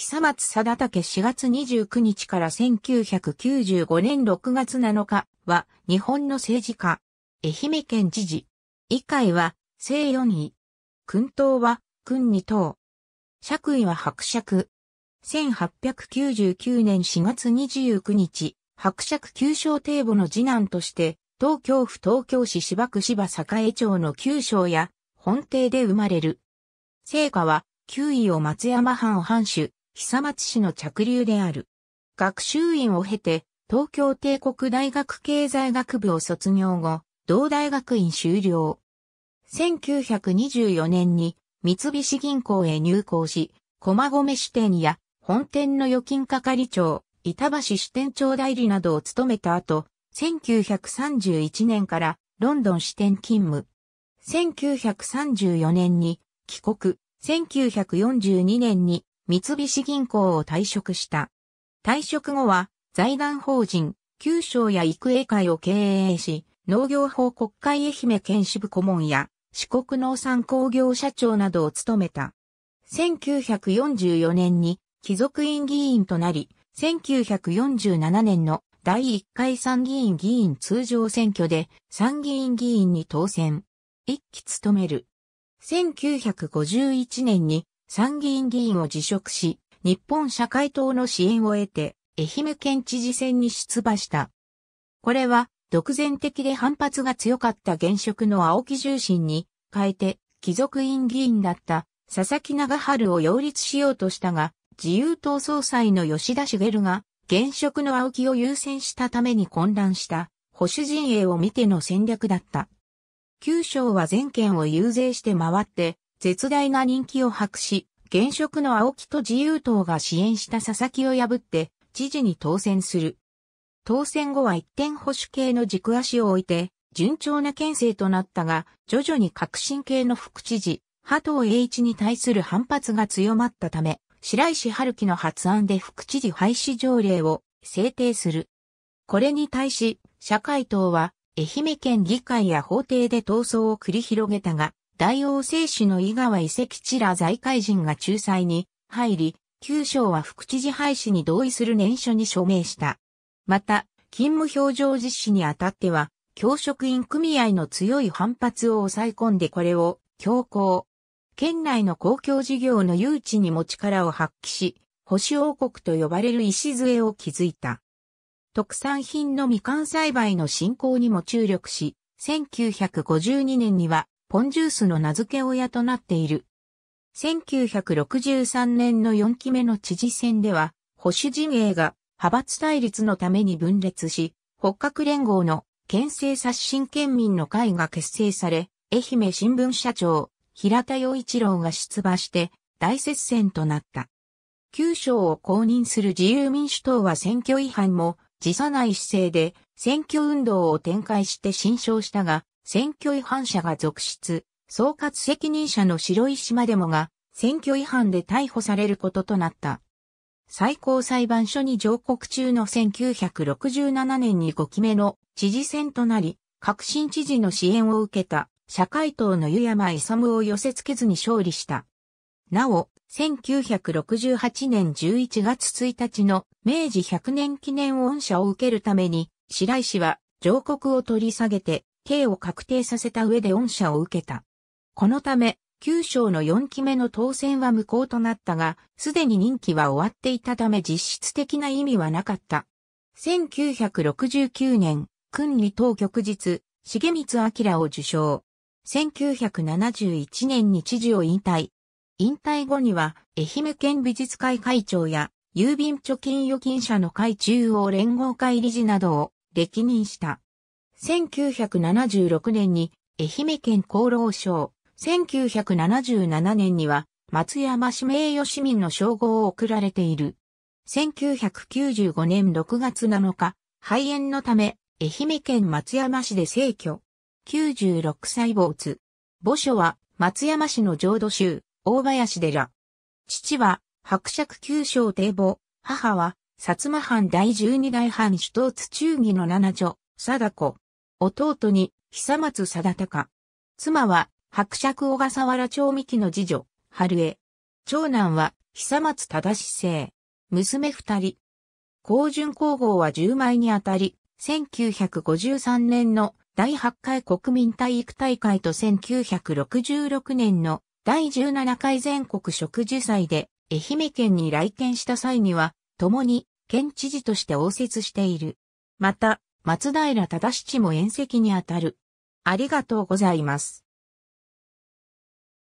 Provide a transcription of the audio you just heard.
久松貞武4月29日から1995年6月7日は日本の政治家。愛媛県知事。以会は、正4位。君党は、君2等。爵位は伯爵。1899年4月29日、伯爵旧省帝母の次男として、東京府東京市芝区芝栄町の旧省や、本邸で生まれる。聖火は、9位を松山藩藩主、久松市の着流である。学習院を経て、東京帝国大学経済学部を卒業後、同大学院修了。1924年に三菱銀行へ入行し、駒込支店や本店の預金係長、板橋支店長代理などを務めた後、1931年からロンドン支店勤務。1934年に帰国、1942年に三菱銀行を退職した。退職後は財団法人、九省や育英会を経営し、農業法国会愛媛県支部顧問や四国農産工業社長などを務めた。1944年に貴族院議員となり、1947年の第1回参議院議員通常選挙で参議院議員に当選。一期務める。1951年に参議院議員を辞職し、日本社会党の支援を得て、愛媛県知事選に出馬した。これは、独善的で反発が強かった現職の青木重心に変えて、貴族院議員だった佐々木長春を擁立しようとしたが、自由党総裁の吉田茂が、現職の青木を優先したために混乱した保守陣営を見ての戦略だった。九章は全県を遊説して回って、絶大な人気を博し、現職の青木と自由党が支援した佐々木を破って、知事に当選する。当選後は一点保守系の軸足を置いて、順調な県政となったが、徐々に革新系の副知事、波藤栄一に対する反発が強まったため、白石春樹の発案で副知事廃止条例を制定する。これに対し、社会党は、愛媛県議会や法廷で闘争を繰り広げたが、大王政主の井川遺跡地ら財界人が仲裁に入り、九章は副知事廃止に同意する念書に署名した。また、勤務表情実施にあたっては、教職員組合の強い反発を抑え込んでこれを強行。県内の公共事業の誘致にも力を発揮し、保守王国と呼ばれる礎を築いた。特産品のみかん栽培の振興にも注力し、1952年にはポンジュースの名付け親となっている。1963年の4期目の知事選では、保守陣営が派閥対立のために分裂し、北角連合の県政刷新県民の会が結成され、愛媛新聞社長、平田洋一郎が出馬して大接戦となった。九章を公認する自由民主党は選挙違反も辞さない姿勢で選挙運動を展開して新勝したが、選挙違反者が続出、総括責任者の白石までもが、選挙違反で逮捕されることとなった。最高裁判所に上告中の1967年に5期目の知事選となり、革新知事の支援を受けた社会党の湯山勇を寄せ付けずに勝利した。なお、1968年11月1日の明治100年記念恩赦を受けるために、白石は上告を取り下げて刑を確定させた上で恩赦を受けた。このため、九章の4期目の当選は無効となったが、すでに任期は終わっていたため実質的な意味はなかった。1969年、君理当局日、重光明を受賞。1971年に知事を引退。引退後には、愛媛県美術会会長や、郵便貯金預金者の会中央連合会理事などを歴任した。1976年に愛媛県厚労省、1977年には松山市名誉市民の称号を贈られている。1995年6月7日、肺炎のため、愛媛県松山市で逝去。96歳津。墓所は松山市の浄土宗、大林寺。父は白尺九章堤防、母は薩摩藩第12代藩首都津忠義の七女、貞子。弟に久松貞隆。妻は伯爵小笠原町美紀の次女、春江。長男は久松忠志生。娘二人。高順皇后は10枚にあたり、1953年の第8回国民体育大会と1966年の第17回全国植樹祭で愛媛県に来県した際には、共に県知事として応接している。また、松平忠七も宴席にあたる。ありがとうございます。